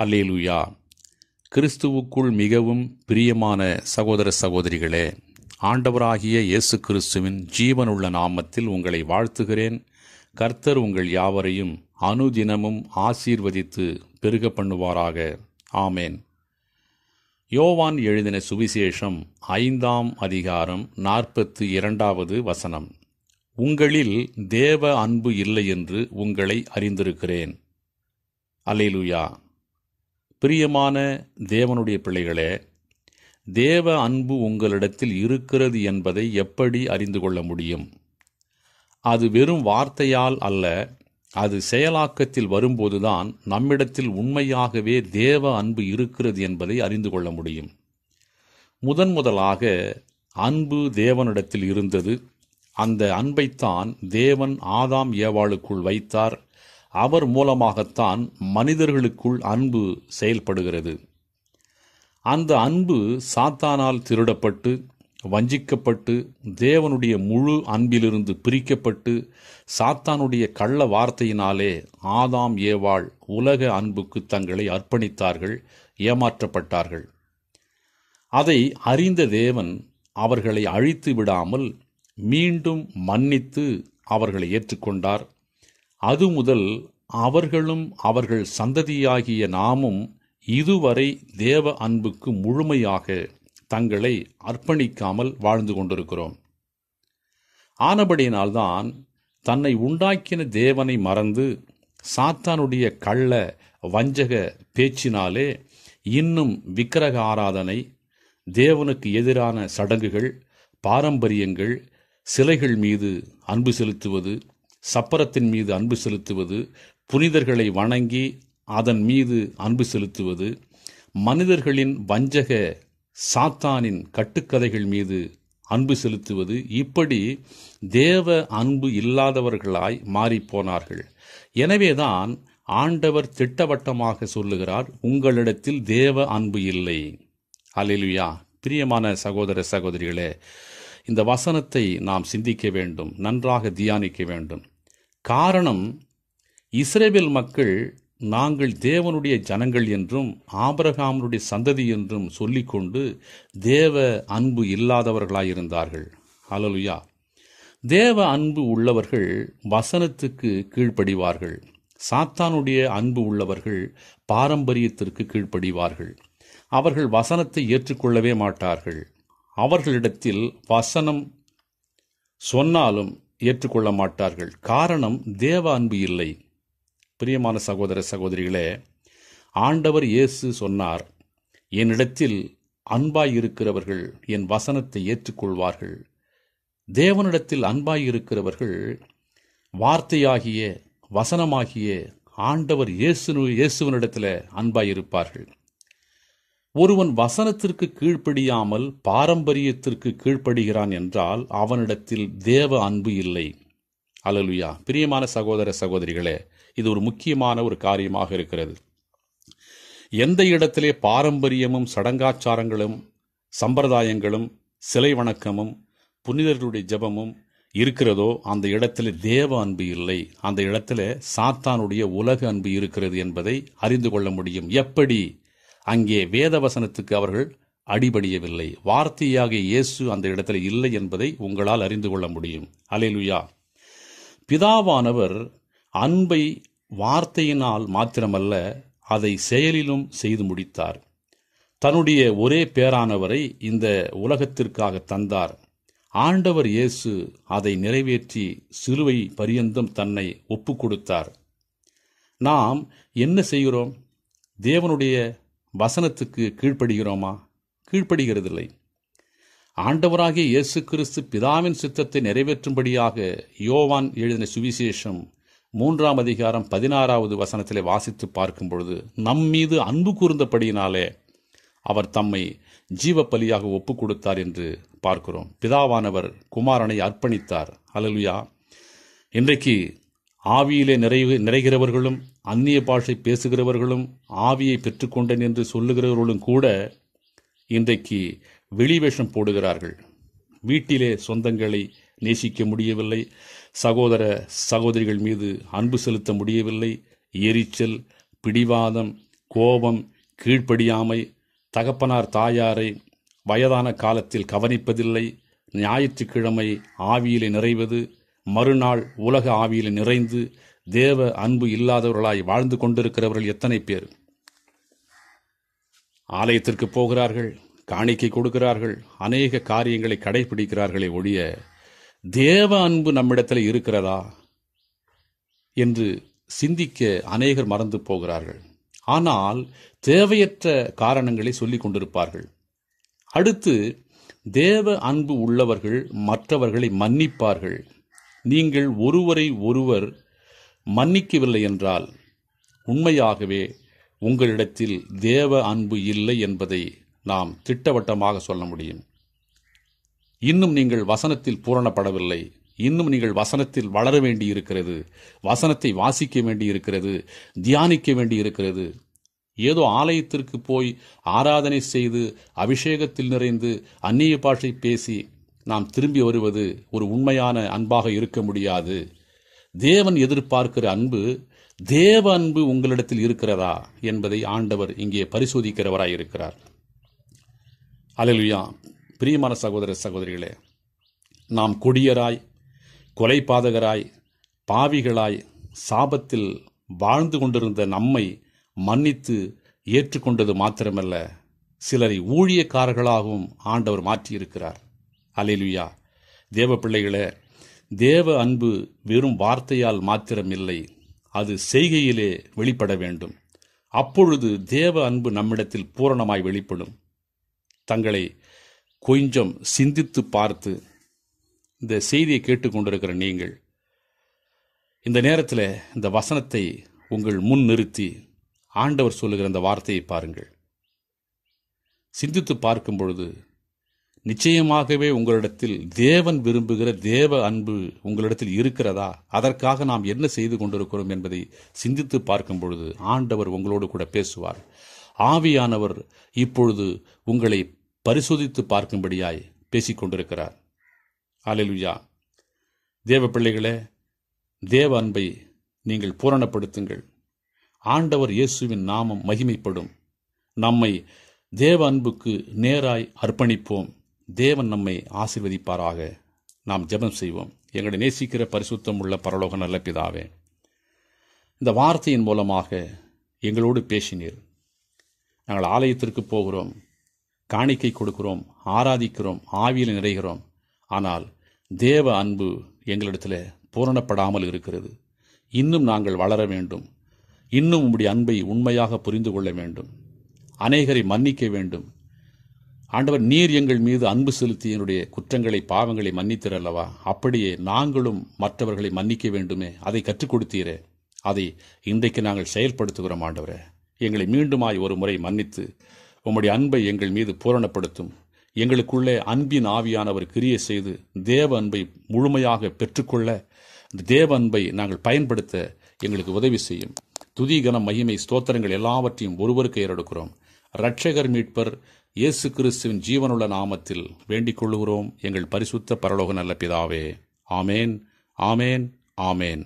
அல்லேலுயா கிறிஸ்துவுக்குள் மிகவும் பிரியமான சகோதர சகோதரிகளே ஆண்டவராகிய இயேசு கிறிஸ்துவின் ஜீவனுள்ள நாமத்தில் உங்களை வாழ்த்துகிறேன் கர்த்தர் உங்கள் யாவரையும் அனுதினமும் ஆசீர்வதித்து பெருக பண்ணுவாராக ஆமேன் யோவான் எழுதின சுவிசேஷம் ஐந்தாம் அதிகாரம் நாற்பத்து இரண்டாவது வசனம் உங்களில் தேவ அன்பு இல்லை என்று உங்களை அறிந்திருக்கிறேன் அலையிலுயா பிரியமான தேவனுடைய பிள்ளைகளே தேவ அன்பு உங்களிடத்தில் இருக்கிறது என்பதை எப்படி அறிந்து கொள்ள முடியும் அது வெறும் வார்த்தையால் அல்ல அது செயலாக்கத்தில் வரும்போதுதான் நம்மிடத்தில் உண்மையாகவே தேவ அன்பு இருக்கிறது என்பதை அறிந்து கொள்ள முடியும் முதன் முதலாக அன்பு தேவனிடத்தில் இருந்தது அந்த அன்பைத்தான் தேவன் ஆதாம் ஏவாளுக்குள் வைத்தார் அவர் மூலமாகத்தான் மனிதர்களுக்குள் அன்பு செயல்படுகிறது அந்த அன்பு சாத்தானால் திருடப்பட்டு வஞ்சிக்கப்பட்டு தேவனுடைய முழு அன்பிலிருந்து பிரிக்கப்பட்டு சாத்தானுடைய கள்ள வார்த்தையினாலே ஆதாம் ஏவாள் உலக அன்புக்கு தங்களை அர்ப்பணித்தார்கள் ஏமாற்றப்பட்டார்கள் அதை அறிந்த தேவன் அவர்களை அழித்து விடாமல் மீண்டும் மன்னித்து அவர்களை ஏற்றுக்கொண்டார் அது முதல் அவர்களும் அவர்கள் சந்ததியாகிய நாமும் இதுவரை தேவ அன்புக்கு முழுமையாக தங்களை அர்ப்பணிக்காமல் வாழ்ந்து கொண்டிருக்கிறோம் ஆனபடியினால்தான் தன்னை உண்டாக்கின தேவனை மறந்து சாத்தானுடைய கள்ள வஞ்சக பேச்சினாலே இன்னும் விக்கிரக ஆராதனை தேவனுக்கு எதிரான சடங்குகள் பாரம்பரியங்கள் சிலைகள் மீது அன்பு செலுத்துவது சப்பரத்தின் மீது அன்பு செலுத்துவது புனிதர்களை வணங்கி அதன் மீது அன்பு செலுத்துவது மனிதர்களின் வஞ்சக சாத்தானின் கட்டுக்கதைகள் மீது அன்பு செலுத்துவது இப்படி தேவ அன்பு இல்லாதவர்களாய் மாறிப்போனார்கள் எனவேதான் ஆண்டவர் திட்டவட்டமாக சொல்லுகிறார் உங்களிடத்தில் தேவ அன்பு இல்லை அலிலுயா பிரியமான சகோதர சகோதரிகளே இந்த வசனத்தை நாம் சிந்திக்க வேண்டும் நன்றாக தியானிக்க வேண்டும் காரணம் இஸ்ரேவேல் மக்கள் நாங்கள் தேவனுடைய ஜனங்கள் என்றும் ஆபரகாமனுடைய சந்ததி என்றும் சொல்லிக்கொண்டு தேவ அன்பு இல்லாதவர்களாயிருந்தார்கள் அலலுயா தேவ அன்பு உள்ளவர்கள் வசனத்துக்கு கீழ்ப்படிவார்கள் சாத்தானுடைய அன்பு உள்ளவர்கள் பாரம்பரியத்திற்கு கீழ்ப்படிவார்கள் அவர்கள் வசனத்தை ஏற்றுக்கொள்ளவே மாட்டார்கள் அவர்களிடத்தில் வசனம் சொன்னாலும் ஏற்றுக்கொள்ள மாட்டார்கள் காரணம் தேவ அன்பு இல்லை பிரியமான சகோதர சகோதரிகளே ஆண்டவர் இயேசு சொன்னார் என்னிடத்தில் அன்பாயிருக்கிறவர்கள் என் வசனத்தை ஏற்றுக்கொள்வார்கள் தேவனிடத்தில் அன்பாயிருக்கிறவர்கள் வார்த்தையாகிய வசனமாகிய ஆண்டவர் இயேசு இயேசுவனிடத்தில் அன்பாயிருப்பார்கள் ஒருவன் வசனத்திற்கு கீழ்ப்படியாமல் பாரம்பரியத்திற்கு கீழ்ப்படுகிறான் என்றால் அவனிடத்தில் தேவ அன்பு இல்லை அலலுயா பிரியமான சகோதர சகோதரிகளே இது ஒரு முக்கியமான ஒரு காரியமாக இருக்கிறது எந்த இடத்திலே பாரம்பரியமும் சடங்காச்சாரங்களும் சம்பிரதாயங்களும் சிலை வணக்கமும் புனிதர்களுடைய ஜபமும் இருக்கிறதோ அந்த இடத்துல தேவ அன்பு இல்லை அந்த இடத்துல சாத்தானுடைய உலக அன்பு இருக்கிறது என்பதை அறிந்து கொள்ள முடியும் எப்படி அங்கே வேதவசனத்துக்கு அவர்கள் அடிபடியவில்லை வார்த்தையாக இயேசு அந்த இடத்துல இல்லை என்பதை உங்களால் அறிந்து கொள்ள முடியும் அலேலுயா பிதாவானவர் அன்பை வார்த்தையினால் மாத்திரமல்ல அதை செயலிலும் செய்து முடித்தார் தன்னுடைய ஒரே பேரானவரை இந்த உலகத்திற்காக தந்தார் ஆண்டவர் இயேசு அதை நிறைவேற்றி சிறுவை பரியந்தம் தன்னை ஒப்பு கொடுத்தார் நாம் என்ன செய்கிறோம் தேவனுடைய வசனத்துக்கு கீழ்ப்படுகிறோமா கீழ்ப்படுகிறதில்லை ஆண்டவராகிய இயேசு கிறிஸ்து பிதாவின் சித்தத்தை நிறைவேற்றும்படியாக யோவான் எழுதின சுவிசேஷம் மூன்றாம் அதிகாரம் பதினாறாவது வசனத்திலே வாசித்து பார்க்கும் பொழுது நம் மீது அன்பு கூர்ந்தபடியினாலே அவர் தம்மை ஜீவ பலியாக ஒப்பு கொடுத்தார் என்று பார்க்கிறோம் பிதாவானவர் குமாரனை அர்ப்பணித்தார் அலலுயா இன்றைக்கு ஆவியிலே நிறைவு நிறைகிறவர்களும் அந்நிய பாஷை பேசுகிறவர்களும் ஆவியை பெற்றுக்கொண்டேன் என்று சொல்லுகிறவர்களும் கூட இன்றைக்கு வெளிவேஷம் போடுகிறார்கள் வீட்டிலே சொந்தங்களை நேசிக்க முடியவில்லை சகோதர சகோதரிகள் மீது அன்பு செலுத்த முடியவில்லை எரிச்சல் பிடிவாதம் கோபம் கீழ்ப்படியாமை தகப்பனார் தாயாரை வயதான காலத்தில் கவனிப்பதில்லை ஞாயிற்றுக்கிழமை ஆவியிலே நிறைவது மறுநாள் உலக ஆவியில் நிறைந்து தேவ அன்பு இல்லாதவர்களாய் வாழ்ந்து கொண்டிருக்கிறவர்கள் எத்தனை பேர் ஆலயத்திற்கு போகிறார்கள் காணிக்கை கொடுக்கிறார்கள் அநேக காரியங்களை கடைபிடிக்கிறார்களே ஒழிய தேவ அன்பு நம்மிடத்தில் இருக்கிறதா என்று சிந்திக்க அநேகர் மறந்து போகிறார்கள் ஆனால் தேவையற்ற காரணங்களை சொல்லிக் கொண்டிருப்பார்கள் அடுத்து தேவ அன்பு உள்ளவர்கள் மற்றவர்களை மன்னிப்பார்கள் நீங்கள் ஒருவரை ஒருவர் மன்னிக்கவில்லை என்றால் உண்மையாகவே உங்களிடத்தில் தேவ அன்பு இல்லை என்பதை நாம் திட்டவட்டமாக சொல்ல முடியும் இன்னும் நீங்கள் வசனத்தில் பூரணப்படவில்லை இன்னும் நீங்கள் வசனத்தில் வளர வேண்டி இருக்கிறது வசனத்தை வாசிக்க வேண்டி இருக்கிறது தியானிக்க வேண்டி இருக்கிறது ஏதோ ஆலயத்திற்கு போய் ஆராதனை செய்து அபிஷேகத்தில் நிறைந்து அந்நிய பாஷை பேசி நாம் திரும்பி வருவது ஒரு உண்மையான அன்பாக இருக்க முடியாது தேவன் எதிர்பார்க்கிற அன்பு தேவ அன்பு உங்களிடத்தில் இருக்கிறதா என்பதை ஆண்டவர் இங்கே பரிசோதிக்கிறவராயிருக்கிறார் இருக்கிறார் அலலுயா பிரியமான சகோதர சகோதரிகளே நாம் கொடியராய் கொலை பாதகராய் பாவிகளாய் சாபத்தில் வாழ்ந்து கொண்டிருந்த நம்மை மன்னித்து ஏற்றுக்கொண்டது மாத்திரமல்ல சிலரை ஊழியக்காரர்களாகவும் ஆண்டவர் மாற்றியிருக்கிறார் அலைலுயா தேவ பிள்ளைகளே தேவ அன்பு வெறும் வார்த்தையால் மாத்திரம் இல்லை அது செய்கையிலே வெளிப்பட வேண்டும் அப்பொழுது தேவ அன்பு நம்மிடத்தில் பூரணமாய் வெளிப்படும் தங்களை கொஞ்சம் சிந்தித்து பார்த்து இந்த செய்தியை கேட்டுக்கொண்டிருக்கிற நீங்கள் இந்த நேரத்தில் இந்த வசனத்தை உங்கள் முன் நிறுத்தி ஆண்டவர் சொல்லுகிற அந்த வார்த்தையை பாருங்கள் சிந்தித்து பார்க்கும் பொழுது நிச்சயமாகவே உங்களிடத்தில் தேவன் விரும்புகிற தேவ அன்பு உங்களிடத்தில் இருக்கிறதா அதற்காக நாம் என்ன செய்து கொண்டிருக்கிறோம் என்பதை சிந்தித்து பார்க்கும் பொழுது ஆண்டவர் உங்களோடு கூட பேசுவார் ஆவியானவர் இப்பொழுது உங்களை பரிசோதித்து பார்க்கும்படியாய் பேசிக்கொண்டிருக்கிறார் அலலுயா தேவ பிள்ளைகளே தேவ அன்பை நீங்கள் பூரணப்படுத்துங்கள் ஆண்டவர் இயேசுவின் நாமம் மகிமைப்படும் நம்மை தேவ அன்புக்கு நேராய் அர்ப்பணிப்போம் தேவன் நம்மை ஆசிர்வதிப்பாராக நாம் ஜெபம் செய்வோம் எங்களை நேசிக்கிற பரிசுத்தம் உள்ள பரலோக நல்ல பிதாவே இந்த வார்த்தையின் மூலமாக எங்களோடு பேசினீர் நாங்கள் ஆலயத்திற்கு போகிறோம் காணிக்கை கொடுக்கிறோம் ஆராதிக்கிறோம் ஆவியில் நிறைகிறோம் ஆனால் தேவ அன்பு எங்களிடத்தில் பூரணப்படாமல் இருக்கிறது இன்னும் நாங்கள் வளர வேண்டும் இன்னும் உம்முடைய அன்பை உண்மையாக புரிந்து கொள்ள வேண்டும் அநேகரை மன்னிக்க வேண்டும் ஆண்டவர் நீர் எங்கள் மீது அன்பு செலுத்தி என்னுடைய குற்றங்களை பாவங்களை மன்னித்தர் அல்லவா அப்படியே நாங்களும் மற்றவர்களை மன்னிக்க வேண்டுமே அதை கற்றுக் கொடுத்தீரே அதை இன்றைக்கு நாங்கள் செயல்படுத்துகிறோம் ஆண்டவரே எங்களை மீண்டுமாய் ஒரு முறை மன்னித்து உம்முடைய அன்பை எங்கள் மீது பூரணப்படுத்தும் எங்களுக்குள்ளே அன்பின் ஆவியானவர் கிரியை செய்து தேவ அன்பை முழுமையாக பெற்றுக்கொள்ள இந்த தேவ அன்பை நாங்கள் பயன்படுத்த எங்களுக்கு உதவி செய்யும் துதி கன மகிமை ஸ்தோத்திரங்கள் எல்லாவற்றையும் ஒருவருக்கு ஏறெடுக்கிறோம் ரட்சகர் மீட்பர் இயேசு கிறிஸ்துவின் ஜீவனுள்ள நாமத்தில் வேண்டிக் கொள்ளுகிறோம் எங்கள் பரிசுத்த பரலோக நல்ல பிதாவே ஆமேன் ஆமேன் ஆமேன்